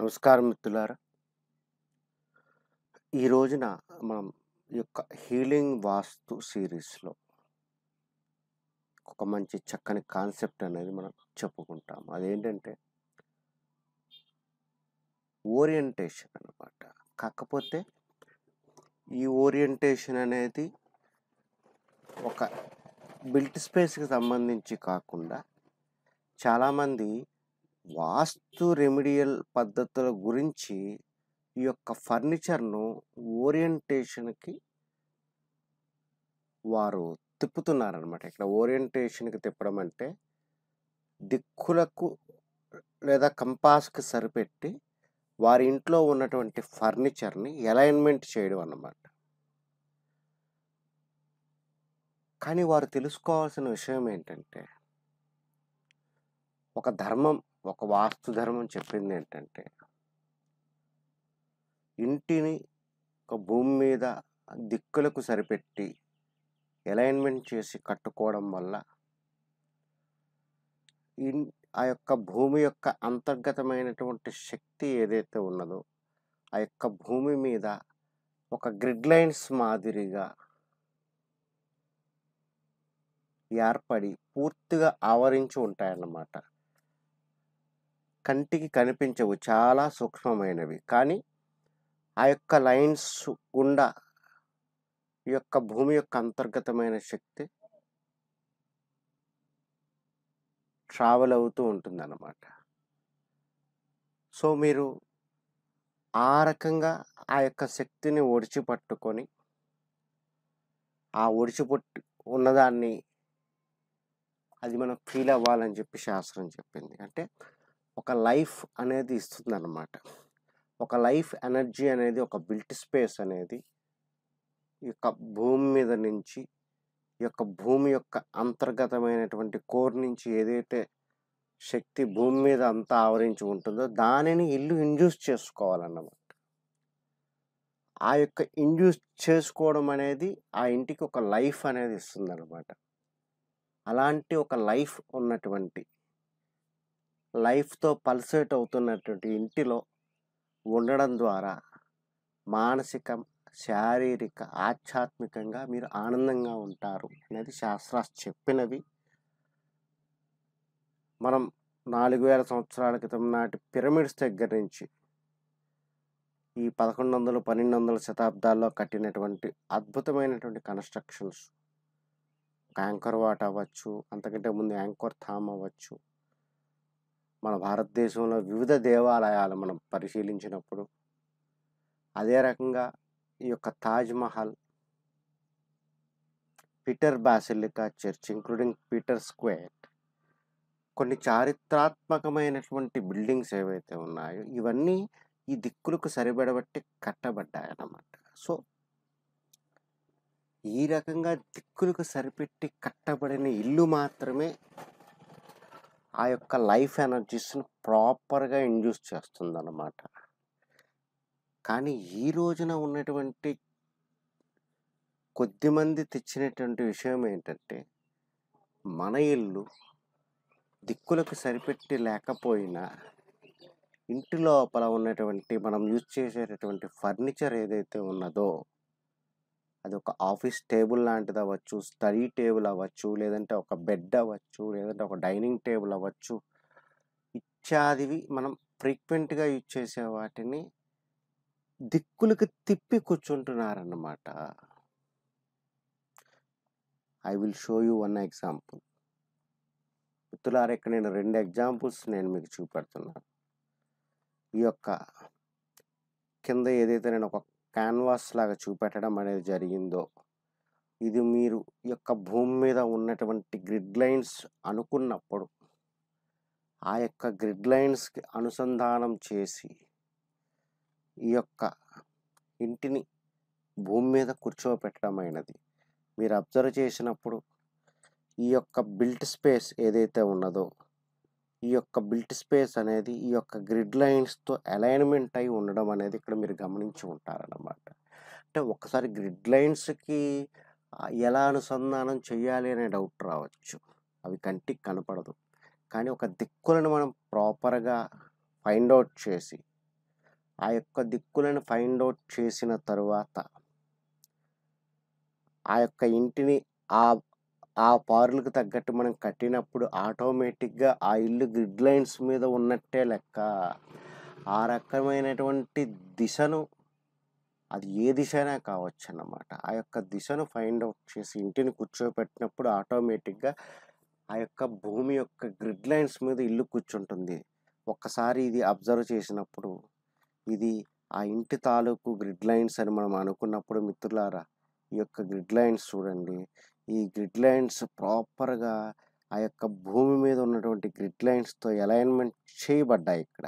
నమస్కారం మిత్రులారా ఈ రోజున మనం యొక్క హీలింగ్ వాస్తు సిరీస్లో ఒక మంచి చక్కని కాన్సెప్ట్ అనేది మనం చెప్పుకుంటాం అదేంటంటే ఓరియంటేషన్ అనమాట కాకపోతే ఈ ఓరియంటేషన్ అనేది ఒక బిల్ట్ స్పేస్కి సంబంధించి కాకుండా చాలామంది వాస్తు రెమిడియల్ పద్ధతుల గురించి ఈ యొక్క ఫర్నిచర్ను ఓరియంటేషన్కి వారు తిప్పుతున్నారనమాట ఇక్కడ ఓరియంటేషన్కి తిప్పడం అంటే దిక్కులకు లేదా కంపాస్కి సరిపెట్టి వారి ఇంట్లో ఉన్నటువంటి ఫర్నిచర్ని అలైన్మెంట్ చేయడం అన్నమాట కానీ వారు తెలుసుకోవాల్సిన విషయం ఏంటంటే ఒక ధర్మం ఒక వాస్తు ధర్మం చెప్పింది ఏంటంటే ఇంటిని ఒక భూమి మీద దిక్కులకు సరిపెట్టి అలైన్మెంట్ చేసి కట్టుకోవడం వల్ల ఇన్ ఆ యొక్క భూమి యొక్క అంతర్గతమైనటువంటి శక్తి ఏదైతే ఉన్నదో ఆ యొక్క భూమి మీద ఒక గ్రిడ్ లైన్స్ మాదిరిగా ఏర్పడి పూర్తిగా ఆవరించి ఉంటాయన్నమాట కంటికి కనిపించవు చాలా సూక్ష్మమైనవి కానీ ఆ యొక్క లైన్స్ గుండా ఈ యొక్క భూమి యొక్క అంతర్గతమైన శక్తి ట్రావెల్ అవుతూ ఉంటుందన్నమాట సో మీరు ఆ రకంగా ఆ యొక్క శక్తిని ఒడిచి పట్టుకొని ఆ ఒడిచి పట్టు ఉన్నదాన్ని అది మనం ఫీల్ అవ్వాలని చెప్పి శాస్త్రం చెప్పింది అంటే ఒక లైఫ్ అనేది ఇస్తుంది అనమాట ఒక లైఫ్ ఎనర్జీ అనేది ఒక బిల్ట్ స్పేస్ అనేది ఈ యొక్క భూమి మీద నుంచి ఈ యొక్క భూమి యొక్క అంతర్గతమైనటువంటి కోర్ నుంచి ఏదైతే శక్తి భూమి మీద అంతా ఆవరించి ఉంటుందో దానిని ఇల్లు ఇండ్యూస్ చేసుకోవాలన్నమాట ఆ యొక్క ఇండ్యూస్ చేసుకోవడం అనేది ఆ ఇంటికి ఒక లైఫ్ అనేది అనమాట అలాంటి ఒక లైఫ్ ఉన్నటువంటి లైఫ్తో పల్సేట్ అవుతున్నటువంటి ఇంటిలో ఉండడం ద్వారా మానసిక శారీరక ఆధ్యాత్మికంగా మీరు ఆనందంగా ఉంటారు అనేది శాస్త్ర చెప్పినవి మనం నాలుగు వేల సంవత్సరాల క్రితం నాటి పిరమిడ్స్ దగ్గర నుంచి ఈ పదకొండు వందలు పన్నెండు వందల శతాబ్దాల్లో కట్టినటువంటి అద్భుతమైనటువంటి కన్స్ట్రక్షన్స్ యాంకర్ వాట్ అవ్వచ్చు అంతకంటే ముందు యాంకర్ థామ్ అవ్వచ్చు మన భారతదేశంలో వివిధ దేవాలయాలు మనం పరిశీలించినప్పుడు అదే రకంగా ఈ యొక్క Taj Mahal Peter basilica church including Peter square కొన్ని చారిత్రాత్మకమైనటువంటి బిల్డింగ్స్ ఏవైతే ఉన్నాయో ఇవన్నీ ఈ దిక్కులకు సరిపడబట్టి కట్టబడ్డాయన్నమాట సో ఈ రకంగా దిక్కులకు సరిపెట్టి కట్టబడిన ఇల్లు మాత్రమే ఆ యొక్క లైఫ్ ఎనర్జీస్ని ప్రాపర్గా ఇండ్యూస్ చేస్తుంది అన్నమాట కానీ ఈ రోజున ఉన్నటువంటి కొద్దిమంది తెచ్చినటువంటి విషయం ఏంటంటే మన ఇల్లు దిక్కులకు సరిపెట్టి లేకపోయినా ఇంటి లోపల ఉన్నటువంటి మనం యూజ్ చేసేటటువంటి ఫర్నిచర్ ఏదైతే ఉన్నదో అది ఒక ఆఫీస్ టేబుల్ లాంటిది అవ్వచ్చు స్టడీ టేబుల్ అవ్వచ్చు లేదంటే ఒక బెడ్ అవ్వచ్చు లేదంటే ఒక డైనింగ్ టేబుల్ అవ్వచ్చు ఇత్యాదివి మనం ఫ్రీక్వెంట్గా యూజ్ చేసే వాటిని దిక్కులకు తిప్పి కూర్చుంటున్నారన్నమాట I will show you one example మిత్రులారా ఇక్కడ నేను రెండు ఎగ్జాంపుల్స్ నేను మీకు చూపెడుతున్నాను ఈ యొక్క కింద ఏదైతే నేను ఒక క్యాన్వాస్ లాగా చూపెట్టడం అనేది జరిగిందో ఇది మీరు యొక్క భూమి మీద ఉన్నటువంటి గ్రిడ్ లైన్స్ అనుకున్నప్పుడు ఆ యొక్క గ్రిడ్ లైన్స్కి అనుసంధానం చేసి ఈ యొక్క ఇంటిని భూమి మీద కూర్చోబెట్టడమైనది మీరు అబ్జర్వ్ చేసినప్పుడు ఈ యొక్క బిల్ట్ స్పేస్ ఏదైతే ఉన్నదో ఈ యొక్క బిల్ట్ స్పేస్ అనేది ఈ యొక్క గ్రిడ్ లైన్స్తో అలైన్మెంట్ అయి ఉండడం అనేది ఇక్కడ మీరు గమనించి ఉంటారన్నమాట అంటే ఒకసారి గ్రిడ్ లైన్స్కి ఎలా అనుసంధానం చేయాలి అనే డౌట్ రావచ్చు అవి కంటికి కనపడదు కానీ ఒక దిక్కులను మనం ప్రాపర్గా ఫైండ్ అవుట్ చేసి ఆ యొక్క దిక్కులను ఫైండ్ అవుట్ చేసిన తరువాత ఆ యొక్క ఇంటిని ఆ ఆ పారులకు తగ్గట్టు మనం కట్టినప్పుడు ఆటోమేటిక్గా ఆ ఇల్లు గ్రిడ్ లైన్స్ మీద ఉన్నట్టే లెక్క ఆ రకమైనటువంటి దిశను అది ఏ దిశ అయినా కావచ్చు అన్నమాట ఆ యొక్క దిశను ఫైండ్ అవుట్ చేసి ఇంటిని కూర్చోబెట్టినప్పుడు ఆటోమేటిక్గా ఆ యొక్క భూమి యొక్క గ్రిడ్ లైన్స్ మీద ఇల్లు కూర్చుంటుంది ఒక్కసారి ఇది అబ్జర్వ్ చేసినప్పుడు ఇది ఆ ఇంటి తాలూకు గ్రిడ్ లైన్స్ అని మనం అనుకున్నప్పుడు మిత్రులారా ఈ యొక్క గ్రిడ్ లైన్స్ చూడండి ఈ గ్రిడ్ లైన్స్ ప్రాపర్గా ఆ యొక్క భూమి మీద ఉన్నటువంటి గ్రిడ్ లైన్స్తో అలైన్మెంట్ చేయబడ్డాయి ఇక్కడ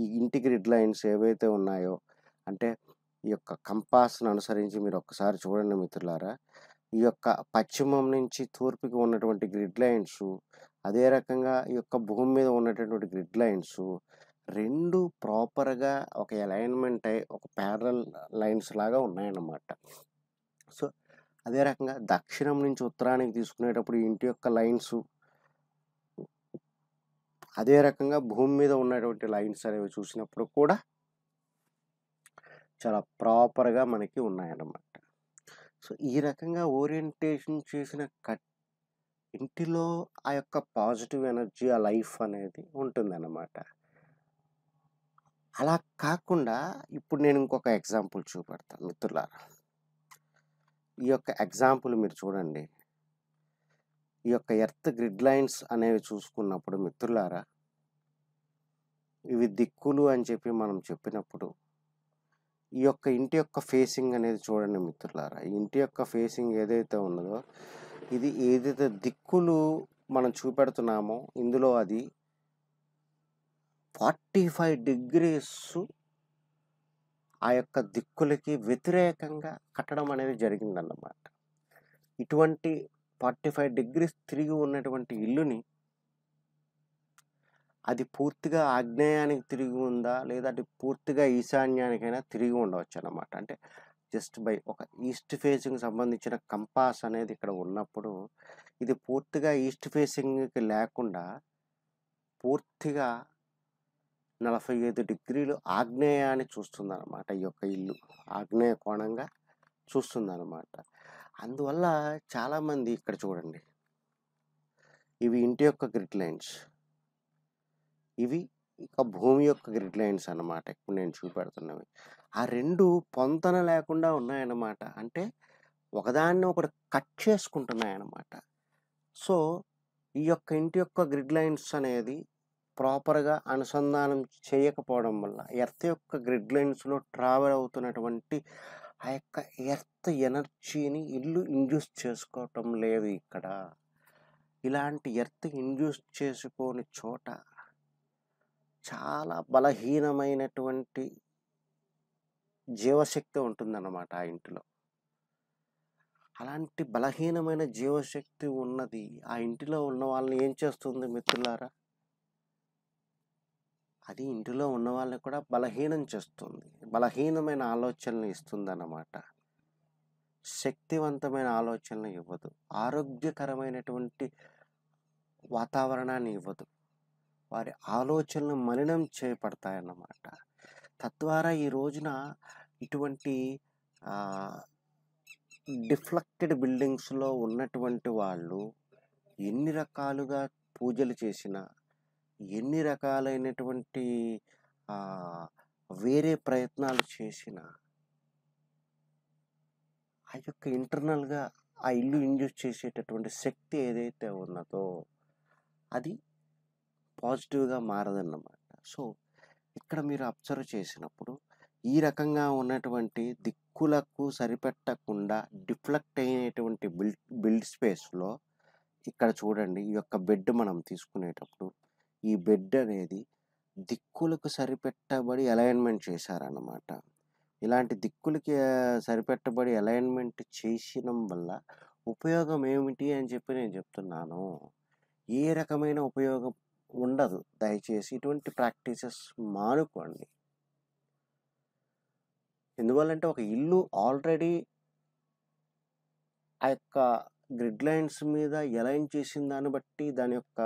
ఈ ఇంటి గ్రిడ్ లైన్స్ ఏవైతే ఉన్నాయో అంటే ఈ యొక్క కంపాస్ను అనుసరించి మీరు ఒక్కసారి చూడండి మిత్రులారా ఈ యొక్క పశ్చిమం నుంచి తూర్పుకి ఉన్నటువంటి గ్రిడ్ లైన్స్ అదే రకంగా ఈ యొక్క భూమి మీద ఉన్నటువంటి గ్రిడ్ లైన్స్ రెండు ప్రాపర్గా ఒక అలైన్మెంట్ అయి ఒక ప్యారల్ లైన్స్ లాగా ఉన్నాయన్నమాట సో అదే రకంగా దక్షిణం నుంచి ఉత్తరానికి తీసుకునేటప్పుడు ఇంటి యొక్క లైన్స్ అదే రకంగా భూమి మీద ఉన్నటువంటి లైన్స్ అనేవి చూసినప్పుడు కూడా చాలా ప్రాపర్గా మనకి ఉన్నాయన్నమాట సో ఈ రకంగా ఓరియంటేషన్ చేసిన కట్ ఇంటిలో ఆ యొక్క పాజిటివ్ ఎనర్జీ ఆ లైఫ్ అనేది ఉంటుందన్నమాట అలా కాకుండా ఇప్పుడు నేను ఇంకొక ఎగ్జాంపుల్ చూపెడతాను మిత్రులారా ఈ యొక్క ఎగ్జాంపుల్ మీరు చూడండి ఈ యొక్క ఎర్త్ గ్రిడ్ లైన్స్ అనేవి చూసుకున్నప్పుడు మిత్రులారా ఇవి దిక్కులు అని చెప్పి మనం చెప్పినప్పుడు ఈ యొక్క ఇంటి యొక్క ఫేసింగ్ అనేది చూడండి మిత్రులారా ఇంటి యొక్క ఫేసింగ్ ఏదైతే ఉన్నదో ఇది ఏదైతే దిక్కులు మనం చూపెడుతున్నామో ఇందులో అది ఫార్టీ ఫైవ్ డిగ్రీస్ ఆ యొక్క దిక్కులకి వ్యతిరేకంగా కట్టడం అనేది జరిగిందన్నమాట ఇటువంటి ఫార్టీ ఫైవ్ డిగ్రీస్ తిరిగి ఉన్నటువంటి ఇల్లుని అది పూర్తిగా ఆగ్నేయానికి తిరిగి ఉందా లేదా అది పూర్తిగా ఈశాన్యానికైనా తిరిగి ఉండవచ్చు అన్నమాట అంటే జస్ట్ బై ఒక ఈస్ట్ ఫేసింగ్ సంబంధించిన కంపాస్ అనేది ఇక్కడ ఉన్నప్పుడు ఇది పూర్తిగా ఈస్ట్ ఫేసింగ్కి లేకుండా పూర్తిగా నలభై ఐదు డిగ్రీలు ఆగ్నేయాన్ని చూస్తుందన్నమాట ఈ యొక్క ఇల్లు ఆగ్నేయ కోణంగా చూస్తుందన్నమాట అందువల్ల చాలామంది ఇక్కడ చూడండి ఇవి ఇంటి యొక్క గ్రిడ్ లైన్స్ ఇవి ఇక భూమి యొక్క గ్రిడ్ లైన్స్ అనమాట ఇప్పుడు నేను చూపెడుతున్నవి ఆ రెండు పొంతన లేకుండా ఉన్నాయన్నమాట అంటే ఒకదాన్ని ఒకటి కట్ చేసుకుంటున్నాయన్నమాట సో ఈ యొక్క ఇంటి యొక్క గ్రిడ్ లైన్స్ అనేది ప్రాపర్గా అనుసంధానం చేయకపోవడం వల్ల ఎర్త్ యొక్క గ్రిడ్ లైన్స్లో ట్రావెల్ అవుతున్నటువంటి ఆ యొక్క ఎర్త్ ఎనర్జీని ఇల్లు ఇండ్యూస్ చేసుకోవటం లేదు ఇక్కడ ఇలాంటి ఎర్త్ ఇండ్యూస్ చేసుకోని చోట చాలా బలహీనమైనటువంటి జీవశక్తి ఉంటుందన్నమాట ఆ ఇంటిలో అలాంటి బలహీనమైన జీవశక్తి ఉన్నది ఆ ఇంటిలో ఉన్న వాళ్ళని ఏం చేస్తుంది మిత్రులారా అది ఇంటిలో ఉన్న వాళ్ళని కూడా బలహీనం చేస్తుంది బలహీనమైన ఆలోచనలు ఇస్తుంది అన్నమాట శక్తివంతమైన ఆలోచనలు ఇవ్వదు ఆరోగ్యకరమైనటువంటి వాతావరణాన్ని ఇవ్వదు వారి ఆలోచనలు మలినం చేయబడతాయన్నమాట తద్వారా ఈ రోజున ఇటువంటి డిఫ్లెక్టెడ్ బిల్డింగ్స్లో ఉన్నటువంటి వాళ్ళు ఎన్ని రకాలుగా పూజలు చేసినా ఎన్ని రకాలైనటువంటి వేరే ప్రయత్నాలు చేసినా ఆ యొక్క ఇంటర్నల్గా ఆ ఇల్లు ఇంజూస్ చేసేటటువంటి శక్తి ఏదైతే ఉన్నదో అది పాజిటివ్గా మారదన్నమాట సో ఇక్కడ మీరు అబ్జర్వ్ చేసినప్పుడు ఈ రకంగా ఉన్నటువంటి దిక్కులకు సరిపెట్టకుండా డిఫ్లెక్ట్ అయినటువంటి బిల్డ్ బిల్డ్ స్పేస్లో ఇక్కడ చూడండి ఈ యొక్క బెడ్ మనం తీసుకునేటప్పుడు ఈ బెడ్ అనేది దిక్కులకు సరిపెట్టబడి అలైన్మెంట్ చేశారన్నమాట ఇలాంటి దిక్కులకి సరిపెట్టబడి అలైన్మెంట్ చేసిన వల్ల ఉపయోగం ఏమిటి అని చెప్పి నేను చెప్తున్నాను ఏ రకమైన ఉపయోగం ఉండదు దయచేసి ఇటువంటి ప్రాక్టీసెస్ మానుకోండి ఎందువల్లంటే ఒక ఇల్లు ఆల్రెడీ ఆ యొక్క గ్రిడ్ లైన్స్ మీద ఎలైన్ చేసిన దాన్ని బట్టి దాని యొక్క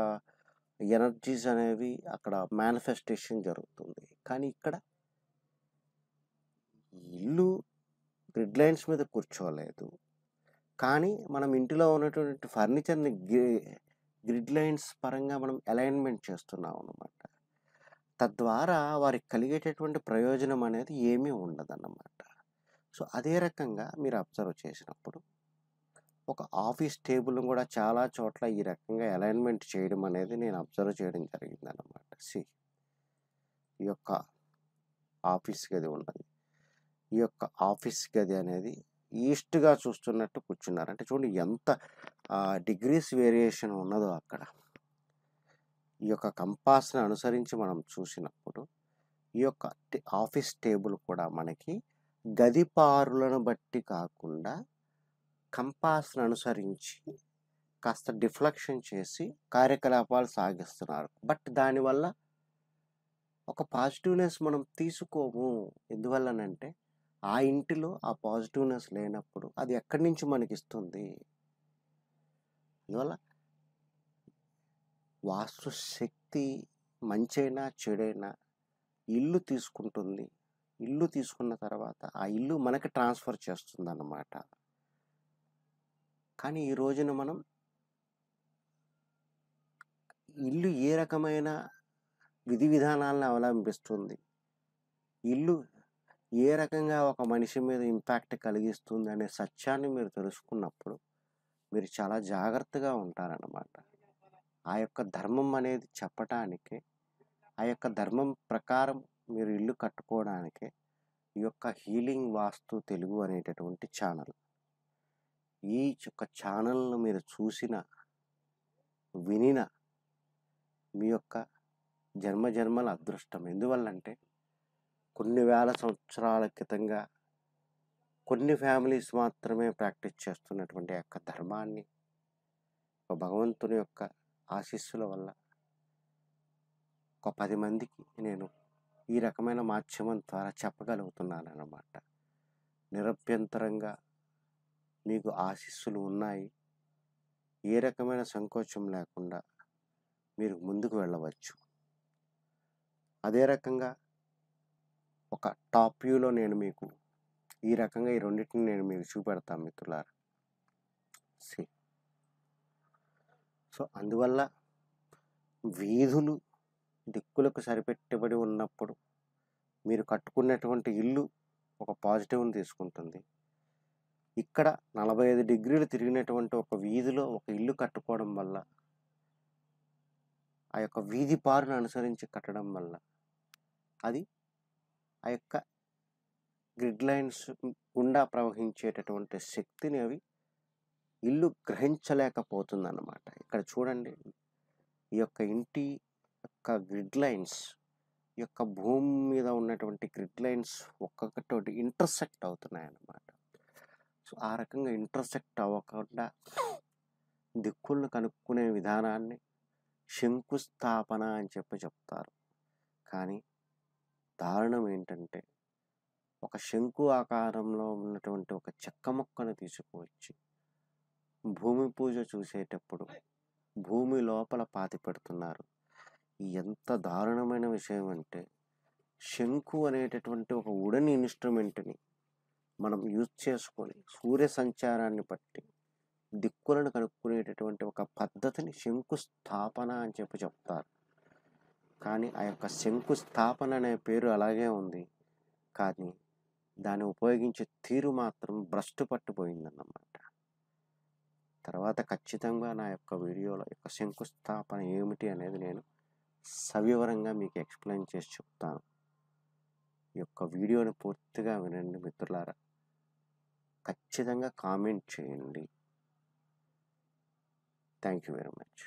ఎనర్జీస్ అనేవి అక్కడ మేనిఫెస్టేషన్ జరుగుతుంది కానీ ఇక్కడ ఇల్లు గ్రిడ్ లైన్స్ మీద కూర్చోలేదు కానీ మనం ఇంటిలో ఉన్నటువంటి ఫర్నిచర్ని గ్రిడ్ లైన్స్ పరంగా మనం అలైన్మెంట్ చేస్తున్నాం అనమాట తద్వారా వారికి కలిగేటటువంటి ప్రయోజనం అనేది ఏమీ ఉండదన్నమాట సో అదే రకంగా మీరు అబ్జర్వ్ చేసినప్పుడు ఒక ఆఫీస్ టేబుల్ కూడా చాలా చోట్ల ఈ రకంగా అలైన్మెంట్ చేయడం అనేది నేను అబ్జర్వ్ చేయడం జరిగింది అనమాట సి ఈ యొక్క ఆఫీస్ గది ఉన్నది ఈ యొక్క ఆఫీస్ గది అనేది ఈస్ట్గా చూస్తున్నట్టు కూర్చున్నారు అంటే చూడండి ఎంత డిగ్రీస్ వేరియేషన్ ఉన్నదో అక్కడ ఈ యొక్క కంపాస్ని అనుసరించి మనం చూసినప్పుడు ఈ యొక్క ఆఫీస్ టేబుల్ కూడా మనకి గదిపారులను బట్టి కాకుండా కంపాస్ను అనుసరించి కాస్త డిఫ్లెక్షన్ చేసి కార్యకలాపాలు సాగిస్తున్నారు బట్ దానివల్ల ఒక పాజిటివ్నెస్ మనం తీసుకోము ఎందువల్లనంటే ఆ ఇంటిలో ఆ పాజిటివ్నెస్ లేనప్పుడు అది ఎక్కడి నుంచి మనకి ఇస్తుంది అందువల్ల వాస్తు శక్తి మంచైనా చెడైనా ఇల్లు తీసుకుంటుంది ఇల్లు తీసుకున్న తర్వాత ఆ ఇల్లు మనకి ట్రాన్స్ఫర్ చేస్తుంది అన్నమాట కానీ ఈ రోజున మనం ఇల్లు ఏ రకమైన విధి విధానాలను అవలంబిస్తుంది ఇల్లు ఏ రకంగా ఒక మనిషి మీద ఇంపాక్ట్ కలిగిస్తుంది అనే సత్యాన్ని మీరు తెలుసుకున్నప్పుడు మీరు చాలా జాగ్రత్తగా ఉంటారన్నమాట ఆ యొక్క ధర్మం అనేది చెప్పటానికి ఆ యొక్క ధర్మం ప్రకారం మీరు ఇల్లు కట్టుకోవడానికి ఈ యొక్క హీలింగ్ వాస్తు తెలుగు అనేటటువంటి ఛానల్ ఈ యొక్క ఛానల్ను మీరు చూసిన వినిన మీ యొక్క జన్మ జన్మల అదృష్టం ఎందువల్లంటే కొన్ని వేల సంవత్సరాల క్రితంగా కొన్ని ఫ్యామిలీస్ మాత్రమే ప్రాక్టీస్ చేస్తున్నటువంటి యొక్క ధర్మాన్ని ఒక భగవంతుని యొక్క ఆశీస్సుల వల్ల ఒక పది మందికి నేను ఈ రకమైన మాధ్యమం ద్వారా చెప్పగలుగుతున్నాను అన్నమాట నిరభ్యంతరంగా మీకు ఆశీస్సులు ఉన్నాయి ఏ రకమైన సంకోచం లేకుండా మీరు ముందుకు వెళ్ళవచ్చు అదే రకంగా ఒక టాప్ వ్యూలో నేను మీకు ఈ రకంగా ఈ రెండింటిని నేను మీకు చూపెడతాను మిత్రులారా సి సో అందువల్ల వీధులు దిక్కులకు సరిపెట్టబడి ఉన్నప్పుడు మీరు కట్టుకున్నటువంటి ఇల్లు ఒక పాజిటివ్ని తీసుకుంటుంది ఇక్కడ నలభై ఐదు డిగ్రీలు తిరిగినటువంటి ఒక వీధిలో ఒక ఇల్లు కట్టుకోవడం వల్ల ఆ యొక్క వీధి పారును అనుసరించి కట్టడం వల్ల అది ఆ యొక్క గ్రిడ్ లైన్స్ గుండా ప్రవహించేటటువంటి శక్తిని అవి ఇల్లు గ్రహించలేకపోతుందన్నమాట ఇక్కడ చూడండి ఈ యొక్క ఇంటి యొక్క గ్రిడ్ లైన్స్ యొక్క భూమి మీద ఉన్నటువంటి గ్రిడ్ లైన్స్ ఒక్కొక్కటి ఇంటర్సెక్ట్ అవుతున్నాయి అన్నమాట ఆ రకంగా ఇంటర్సెక్ట్ అవ్వకుండా దిక్కులను కనుక్కునే విధానాన్ని శంకుస్థాపన అని చెప్పి చెప్తారు కానీ దారుణం ఏంటంటే ఒక శంకు ఆకారంలో ఉన్నటువంటి ఒక చెక్క మొక్కను తీసుకువచ్చి భూమి పూజ చూసేటప్పుడు భూమి లోపల పాతి పెడుతున్నారు ఎంత దారుణమైన విషయం అంటే శంకు అనేటటువంటి ఒక ఉడని ఇన్స్ట్రుమెంట్ని మనం యూజ్ చేసుకొని సూర్య సంచారాన్ని బట్టి దిక్కులను కనుక్కునేటటువంటి ఒక పద్ధతిని శంకుస్థాపన అని చెప్పి చెప్తారు కానీ ఆ యొక్క శంకుస్థాపన అనే పేరు అలాగే ఉంది కానీ దాన్ని ఉపయోగించే తీరు మాత్రం భ్రష్టు పట్టిపోయిందన్నమాట తర్వాత ఖచ్చితంగా నా యొక్క వీడియోలో యొక్క శంకుస్థాపన ఏమిటి అనేది నేను సవివరంగా మీకు ఎక్స్ప్లెయిన్ చేసి చెప్తాను ఈ యొక్క వీడియోని పూర్తిగా వినండి మిత్రులారా ఖచ్చితంగా కామెంట్ చేయండి థ్యాంక్ యూ వెరీ మచ్